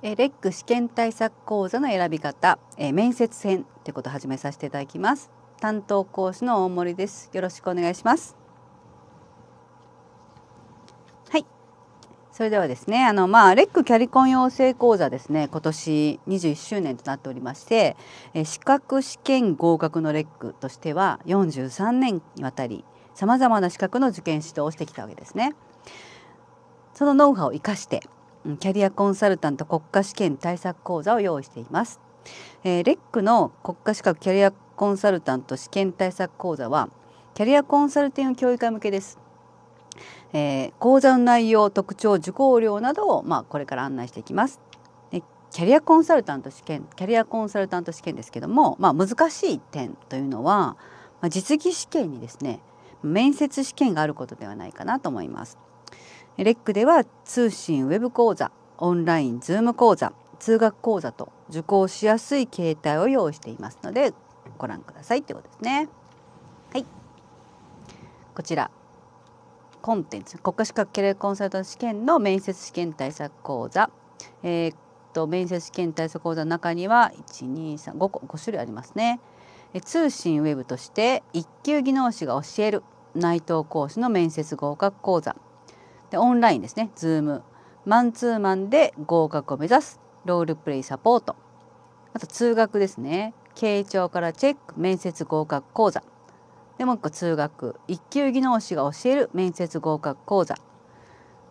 えレック試験対策講座の選び方、え面接編ということを始めさせていただきます担当講師の大森ですよろしくお願いしますはいそれではですねあのまあレックキャリコン養成講座ですね今年21周年となっておりまして、え資格試験合格のレックとしては43年にわたりさまざまな資格の受験指導をしてきたわけですねそのノウハウを生かしてキャリアコンサルタント国家試験対策講座を用意しています。えー、レックの国家資格キャリアコンサルタント試験対策講座はキャリアコンサルティング協議会向けです。えー、講座の内容、特徴、受講料などを、まあ、これから案内していきます。キャリアコンサルタント試験キャリアコンサルタント試験ですけども、まあ、難しい点というのは、まあ、実技試験にですね面接試験があることではないかなと思います。レックでは通信ウェブ講座オンラインズーム講座通学講座と受講しやすい形態を用意していますのでご覧くださいということですね。はい、こちらコンテンツ国家資格経営コンサルタント試験の面接試験対策講座、えー、っと面接試験対策講座の中には1235個5種類ありますね。通信ウェブとして一級技能士が教える内藤講師の面接合格講座でオンラインですね Zoom マンツーマンで合格を目指すロールプレイサポートあと通学ですね傾聴からチェック面接合格講座でもう一個通学一級技能士が教える面接合格講座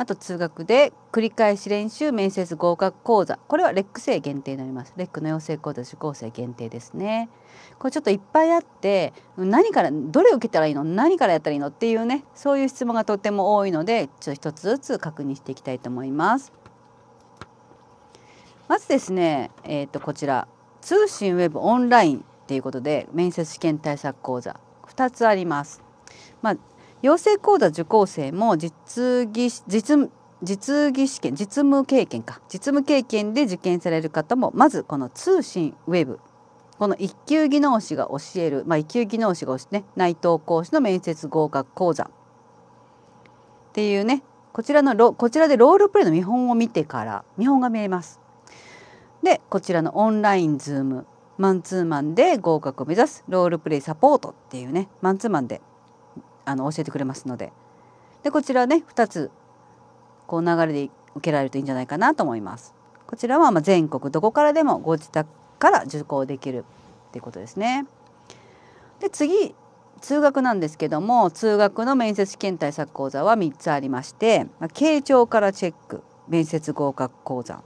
あと通学で繰り返し練習面接合格講座これはレック生限定になりますレックの養成講座受講生限定ですねこれちょっといっぱいあって何からどれ受けたらいいの何からやったらいいのっていうねそういう質問がとても多いのでちょっと一つずつ確認していきたいと思いますまずですねえっ、ー、とこちら通信ウェブオンラインっていうことで面接試験対策講座2つありますまあ、養成講座受講生も実技実実技試験実務経験か実務経験で受験される方もまずこの通信ウェブこの一級技能士が教える、まあ、一級技能士がね内藤講師の面接合格講座っていうねこちらのこちらでロールプレイの見本を見てから見本が見えます。でこちらのオンラインズームマンツーマンで合格を目指すロールプレイサポートっていうねマンツーマンであの教えてくれますのででこちらね2つこう流れで受けられるといいんじゃないかなと思います。こちらはま全国どこからでもご自宅から受講できるっていうことですね。で次通学なんですけども通学の面接試験対策講座は3つありまして慶長からチェック面接合格講座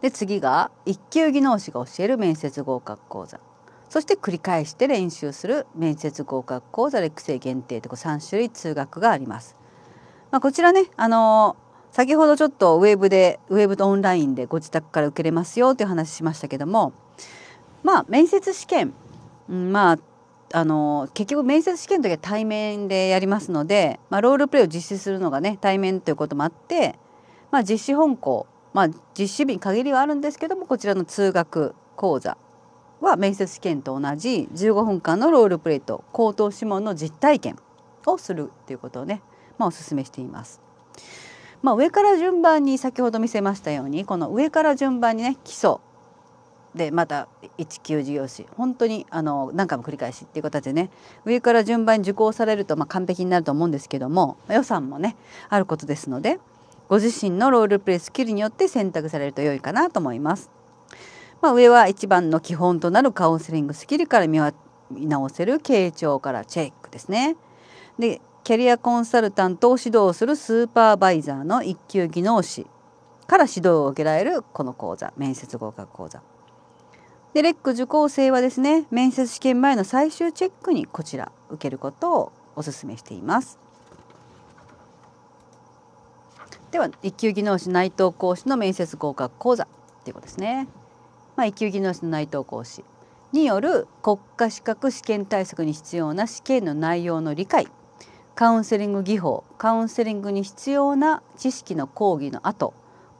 で次が一級技能士が教える面接合格講座そして繰り返して練習する面接合格講座育成限定う3種類通学があります。まあ、こちらねあの先ほどちょっとウェブでウェブとオンラインでご自宅から受けれますよという話しましたけどもまあ面接試験、うん、まああの結局面接試験の時は対面でやりますので、まあ、ロールプレイを実施するのがね対面ということもあって、まあ、実施本校、まあ、実施日に限りはあるんですけどもこちらの通学講座は面接試験と同じ15分間のロールプレーと口頭諮問の実体験をするということをね、まあ、お勧めしています。まあ、上から順番に先ほど見せましたようにこの上から順番にね基礎でまた1級事業士本当にあの何回も繰り返しっていう形でね上から順番に受講されると、まあ、完璧になると思うんですけども予算もねあることですのでご自身のロールプレイスキルによって選択されると良いかなと思います。まあ、上は一番の基本となるカウンセリングスキルから見直せる傾聴からチェックですね。でキャリアコンサルタントを指導するスーパーバイザーの一級技能士から指導を受けられるこの講座面接合格講座。でレック受講生はですね面接試験前の最終チェックにこちら受けることをおすすめしています。では一級技能士内藤講師の面接合格講座ということですね。まあ、一級技能士の内藤講師による国家資格試験対策に必要な試験の内容の理解カウンセリング技法カウンセリングに必要な知識の講義の後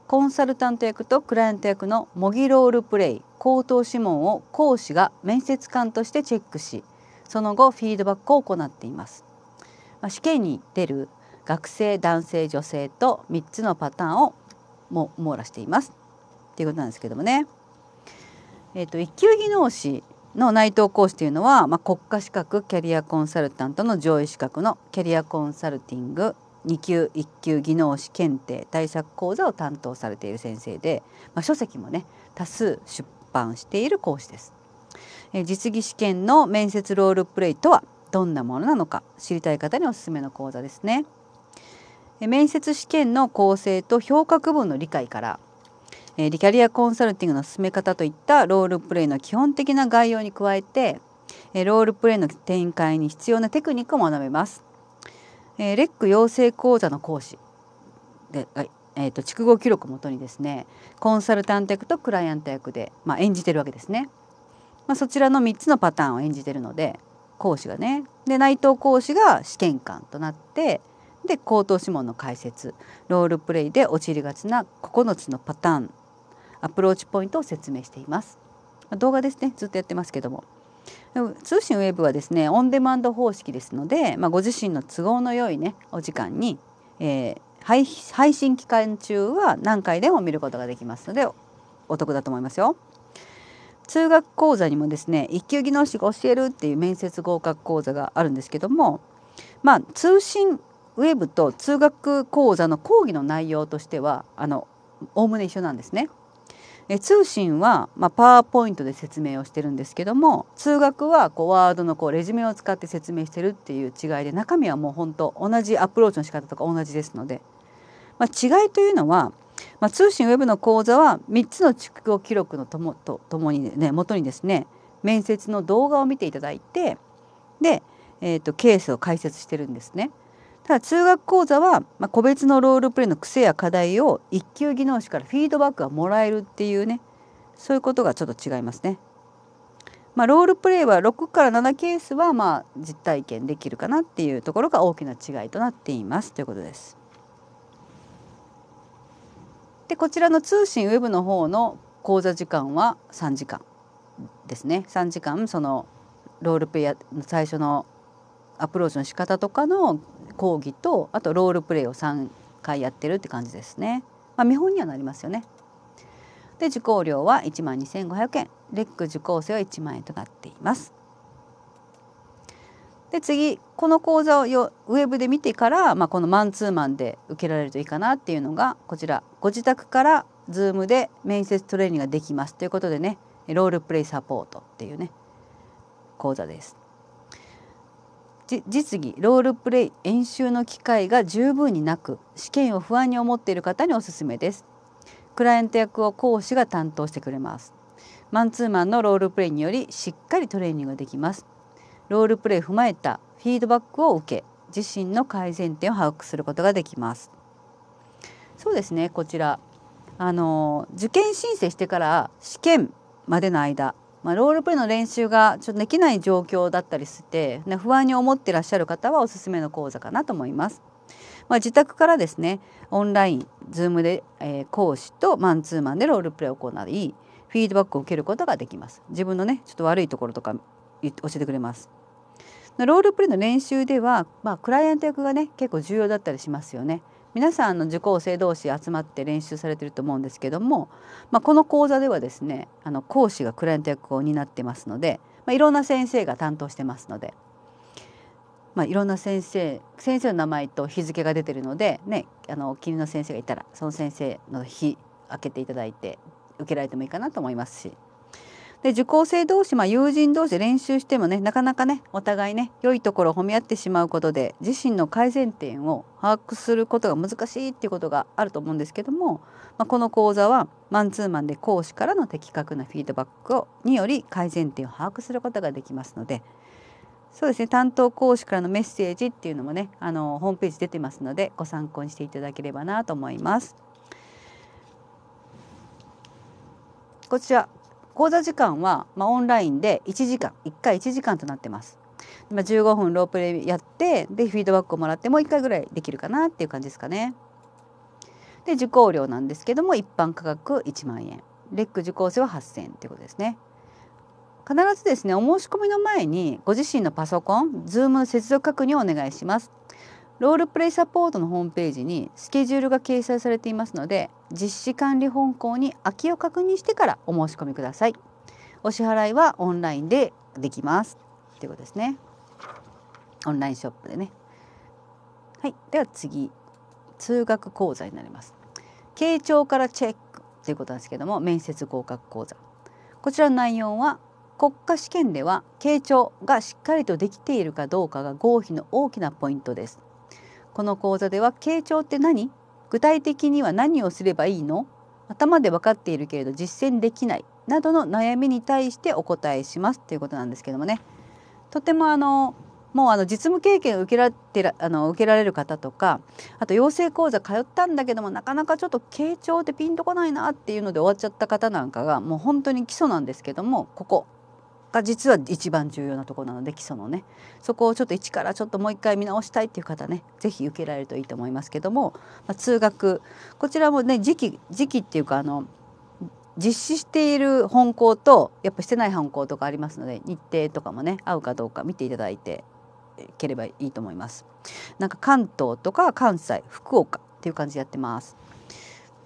コンサルタント役とクライアント役の模擬ロールプレイ口頭諮問を講師が面接官としてチェックしその後フィードバックを行っています、まあ、試験に出る学生男性女性と3つのパターンをも網羅していますっていうことなんですけどもね。えーと、一級技能士の内藤講師というのは、まあ、国家資格キャリアコンサルタントの上位資格のキャリアコンサルティング2級1級技能士検定対策講座を担当されている先生で、まあ、書籍もね多数出版している講師です。えー、実技試験の面接ロールプレイとはどんなものなのか知りたい方におすすめの講座ですね。面接試験の構成と評価区分の理解からえキャリアコンサルティングの進め方といったロールプレイの基本的な概要に加えて、えロールプレイの展開に必要なテクニックを学べます。えレック養成講座の講師で、えーと、と筑後記録をもとにですねコンサルタント役とクライアント役で、まあ、演じてるわけですね、まあ、そちらの3つのパターンを演じてるので講師がねで内藤講師が試験官となってで口頭諮問の解説ロールプレイで陥りがちな9つのパターンアプローチポイントを説明しています。動画ですねずっとやってますけども通信ウェブはですねオンデマンド方式ですので、まあ、ご自身の都合の良いねお時間に、えー、配配信期間中は何回でも見ることができますのでお得だと思いますよ。通学講座にもですね一級技能士が教えるっていう面接合格講座があるんですけどもまあ通信ウェブと通学講座の講義の内容としてはあの概ね一緒なんですね。え通信は、まあ、パワーポイントで説明をしてるんですけども通学はこうワードのこうレジュメを使って説明してるっていう違いで中身はもう本当同じアプローチの仕方とか同じですので、まあ、違いというのは、まあ、通信ウェブの講座は3つの蓄光記録のともとともにね元にですね面接の動画を見ていただいてで、えーとケースを解説してるんですね。ただ中学講座は、まあ、個別のロールプレイの癖や課題を一級技能士からフィードバックがもらえるっていうねそういうことがちょっと違いますね。まあ、ロールプレイは6から7ケースはまあ実体験できるかなっていうところが大きな違いとなっていますということです。でこちらの通信ウェブの方の講座時間は3時間ですね3時間そのロールプレイヤーの最初のアプローチの仕方とかの講義とあとロールプレイを3回やってるって感じですね。まあ、見本にはなりますよね。で受講料は1万2500円レック受講生は1万円となっています。で次この講座をよウェブで見てから、まあ、このマンツーマンで受けられるといいかなっていうのがこちらご自宅から Zoom で面接トレーニングができますということでねロールプレイサポートっていうね講座です。実技ロールプレイ演習の機会が十分になく試験を不安に思っている方におすすめですクライアント役を講師が担当してくれますマンツーマンのロールプレイによりしっかりトレーニングができますロールプレイ踏まえたフィードバックを受け自身の改善点を把握することができますそうですねこちらあの受験申請してから試験までの間まあ、ロールプレイの練習がちょっとできない状況だったりして、ね、不安に思ってらっしゃる方はおすすめの講座かなと思います。まあ、自宅からですねオンライン Zoom で、えー、講師とマンツーマンでロールプレイを行いフィードバックを受けることができます。自分のねちょっと悪いところとか教えてくれます。ロールプレイの練習では、まあ、クライアント役がね結構重要だったりしますよね。皆さんの受講生同士集まって練習されてると思うんですけども、まあ、この講座ではですねあの講師がクライアント役を担ってますので、まあ、いろんな先生が担当してますので、まあ、いろんな先生先生の名前と日付が出てるので、ね、あの君気にの先生がいたらその先生の日開けていただいて受けられてもいいかなと思いますし。で受講生同士、まあ、友人同士練習してもねなかなかねお互いね良いところを褒め合ってしまうことで自身の改善点を把握することが難しいっていうことがあると思うんですけども、まあ、この講座はマンツーマンで講師からの的確なフィードバックをにより改善点を把握することができますのでそうですね担当講師からのメッセージっていうのもねあのホームページ出てますのでご参考にしていただければなと思います。こちら講座時間は、まあ、オンラインで1時間1回1時間となってます。まあ、15分ロープレやってでフィードバックをもらってもう1回ぐらいできるかなっていう感じですかね。で受講料なんですけども一般価格1万円レック受講生は8,000円ていうことですね。必ずですねお申し込みの前にご自身のパソコン Zoom 接続確認をお願いします。ロールプレイサポートのホームページにスケジュールが掲載されていますので実施管理本校に空きを確認してからお申し込みくださいお支払いはオンラインでできますということですねオンラインショップでねはいでは次通学講座になります慶長からチェックということなんですけども面接合格講座こちらの内容は国家試験では慶長がしっかりとできているかどうかが合否の大きなポイントですこの講座では傾聴って何具体的には何をすればいいの頭で分かっているけれど実践できないなどの悩みに対してお答えしますということなんですけどもねとてもあのもうあの実務経験を受けらてらあの受けられる方とかあと養成講座通ったんだけどもなかなかちょっと傾聴ってピンとこないなっていうので終わっちゃった方なんかがもう本当に基礎なんですけどもここが実は一番重要なところなので基礎のねそこをちょっと一からちょっともう一回見直したいっていう方ね是非受けられるといいと思いますけども、まあ、通学こちらもね時期時期っていうかあの実施している本校とやっぱしてない本校とかありますので日程とかもね合うかどうか見ていただいてければいいと思います。なんか関東とか関西福岡っていう感じでやってます。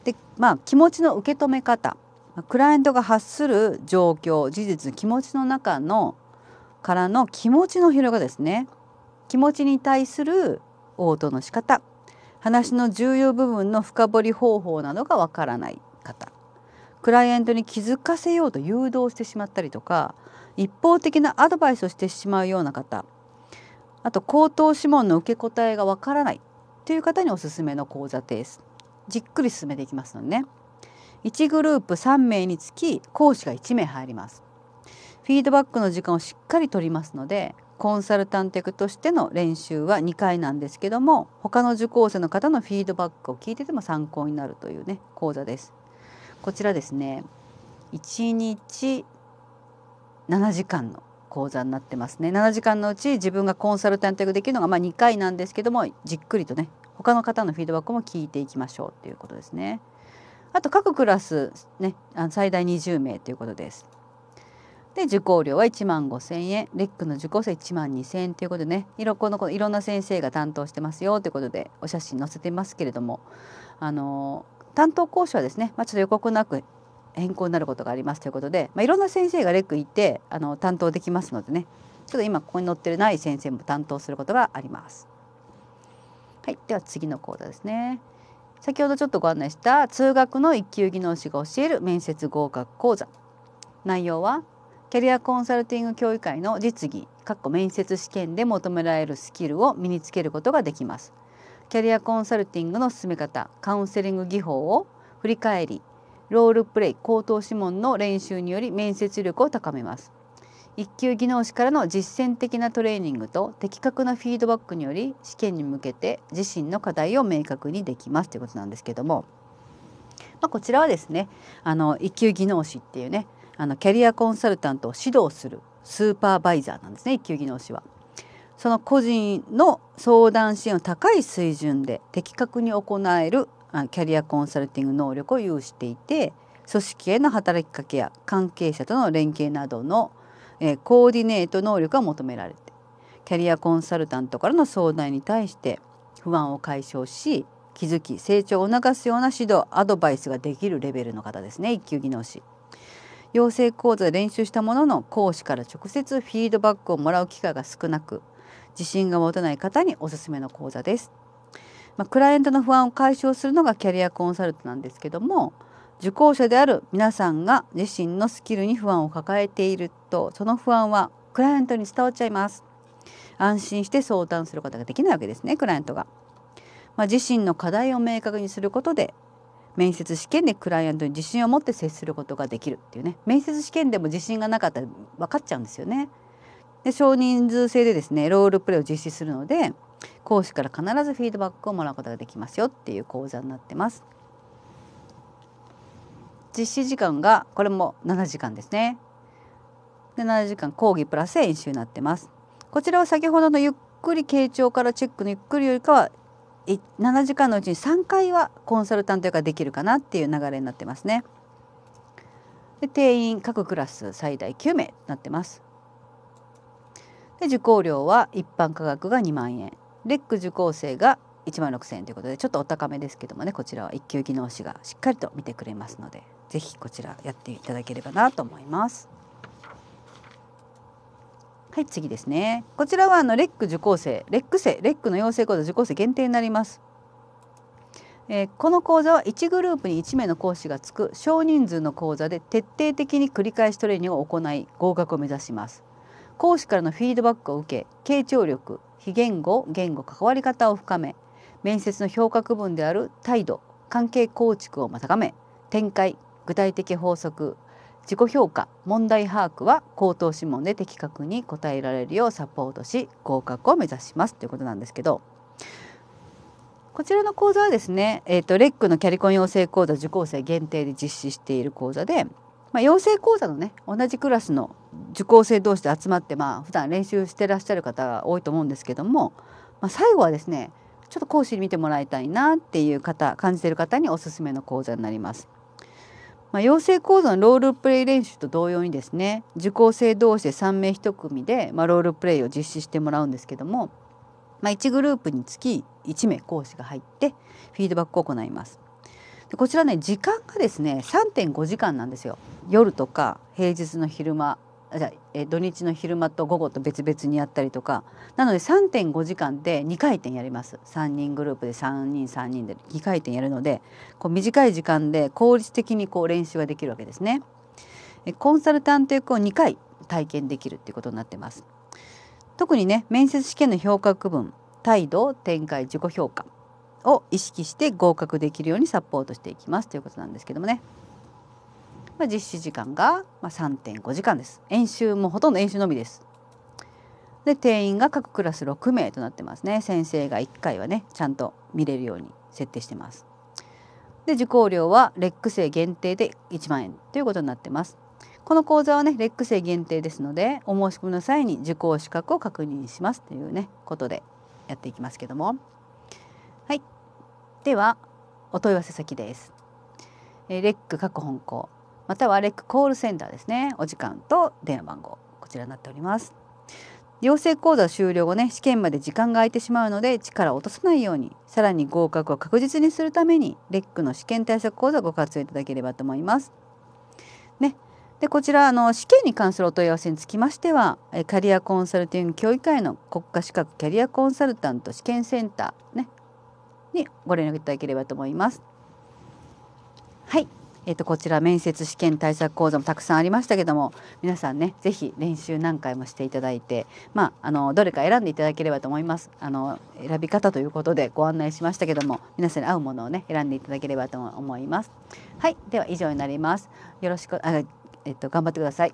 でまあ気持ちの受け止め方クライアントが発する状況事実気持ちの中のからの気持ちの広がですね気持ちに対する応答の仕方話の重要部分の深掘り方法などがわからない方クライアントに気づかせようと誘導してしまったりとか一方的なアドバイスをしてしまうような方あと口頭諮問の受け答えがわからないという方におすすめの講座です。じっくり進めていきますのでね。1グループ3名につき講師が1名入りますフィードバックの時間をしっかりとりますのでコンサルタントとしての練習は2回なんですけども他の受講生の方のフィードバックを聞いてても参考になるというね講座ですこちらですね1日7時間の講座になってますね7時間のうち自分がコンサルタント役できるのがま2回なんですけどもじっくりとね他の方のフィードバックも聞いていきましょうということですね。あと各クラス、ね、最大20名ということです。で受講料は1万5,000円レックの受講生1万2,000円ということでねいろこのいろんな先生が担当してますよということでお写真載せてますけれどもあの担当講師はですね、まあ、ちょっと予告なく変更になることがありますということで、まあ、いろんな先生がレックいてあの担当できますのでねちょっと今ここに載ってるない先生も担当することがあります。はい、では次の講座ですね。先ほどちょっとご案内した通学の一級技能士が教える面接合格講座内容はキャリアコンサルティング協議会の実技かっこ面接試験で求められるスキルを身につけることができますキャリアコンサルティングの進め方カウンセリング技法を振り返りロールプレイ口頭諮問の練習により面接力を高めます一級技能士からの実践的なトレーニングと的確なフィードバックにより試験に向けて自身の課題を明確にできますということなんですけども、まあ、こちらはですねあの一級技能士っていうねあのキャリアコンサルタントを指導するスーパーバイザーなんですね一級技能士は。その個人の相談支援を高い水準で的確に行えるキャリアコンサルティング能力を有していて組織への働きかけや関係者との連携などのえコーディネート能力が求められてキャリアコンサルタントからの相談に対して不安を解消し気づき成長を促すような指導アドバイスができるレベルの方ですね一級技能士。養成講座で練習したものの講師から直接フィードバックをもらう機会が少なく自信が持たない方におすすめの講座です。まあ、クライアントの不安を解消するのがキャリアコンサルトなんですけども受講者である皆さんが自身のスキルに不安を抱えているとその不安はクライアントに伝わっちゃいます安心して相談することができないわけですねクライアントが、まあ、自身の課題を明確にすることで面接試験でクライアントに自信を持って接することができるっていうね面接試験でも自信がなかったら分かっちゃうんですよねで少人数制でですねロールプレイを実施するので講師から必ずフィードバックをもらうことができますよっていう講座になってます実施時間がこれも7時間ですね。で7時間講義プラス演習になってます。こちらは先ほどのゆっくり傾聴からチェックのゆっくりよりかは7時間のうちに3回はコンサルタントができるかなっていう流れになってますね。で定員各クラス最大9名となってます。で受講料は一般価格が2万円レック受講生が1万6,000円ということでちょっとお高めですけどもねこちらは一級技能士がしっかりと見てくれますので。ぜひこちらやっていただければなと思います。はい、次ですね。こちらはあのレック受講生、レック生、レックの養成講座受講生限定になります。えー、この講座は1グループに1名の講師がつく少人数の講座で徹底的に繰り返しトレーニングを行い合格を目指します。講師からのフィードバックを受け、傾聴力、非言語、言語関わり方を深め、面接の評価区分である態度、関係構築をま高め、展開、具体的法則自己評価問題把握は口頭諮問で的確に答えられるようサポートし合格を目指しますということなんですけどこちらの講座はですね、えーと、レックのキャリコン養成講座受講生限定で実施している講座で、まあ、養成講座のね同じクラスの受講生同士で集まってまあ普段練習してらっしゃる方が多いと思うんですけども、まあ、最後はですねちょっと講師に見てもらいたいなっていう方感じてる方におすすめの講座になります。まあ、養成講座のロールプレイ練習と同様にですね受講生同士で3名1組で、まあ、ロールプレイを実施してもらうんですけども、まあ、1グループにつき1名講師が入ってフィードバックを行います。でこちらね時間がですね3.5時間なんですよ夜とか平日の昼間じゃ土日の昼間と午後と別々にやったりとかなので3.5時間で2回転やります3人グループで3人3人で2回転やるのでこう短い時間で効率的にこう練習ができるわけですね。コンサルタント役を2回体験できるっていうことになってます。特にね面接試験の評価区分態度展開自己評価を意識して合格できるようにサポートしていきますということなんですけどもね。まあ、実施時間が3.5時間です演習もほとんど演習のみですで定員が各クラス6名となってますね先生が1回はねちゃんと見れるように設定してますで受講料はレック生限定で1万円ということになってますこの講座はねレック生限定ですのでお申し込みの際に受講資格を確認しますというねことでやっていきますけどもはいではお問い合わせ先ですレック各本校またはアレックコールセンターですねお時間と電話番号こちらになっております。養成講座終了後ね試験まで時間が空いてしまうので力を落とさないようにさらに合格を確実にするためにレックの試験対策講座をご活用いただければと思います。ね、でこちらあの試験に関するお問い合わせにつきましてはキャリアコンサルティング協議会の国家資格キャリアコンサルタント試験センター、ね、にご連絡いただければと思います。はいえー、とこちら面接試験対策講座もたくさんありましたけども皆さんね是非練習何回もしていただいて、まあ、あのどれか選んでいただければと思いますあの選び方ということでご案内しましたけども皆さんに合うものをね選んでいただければと思います。はいでは以上になります。よろしくあえっと、頑張ってください。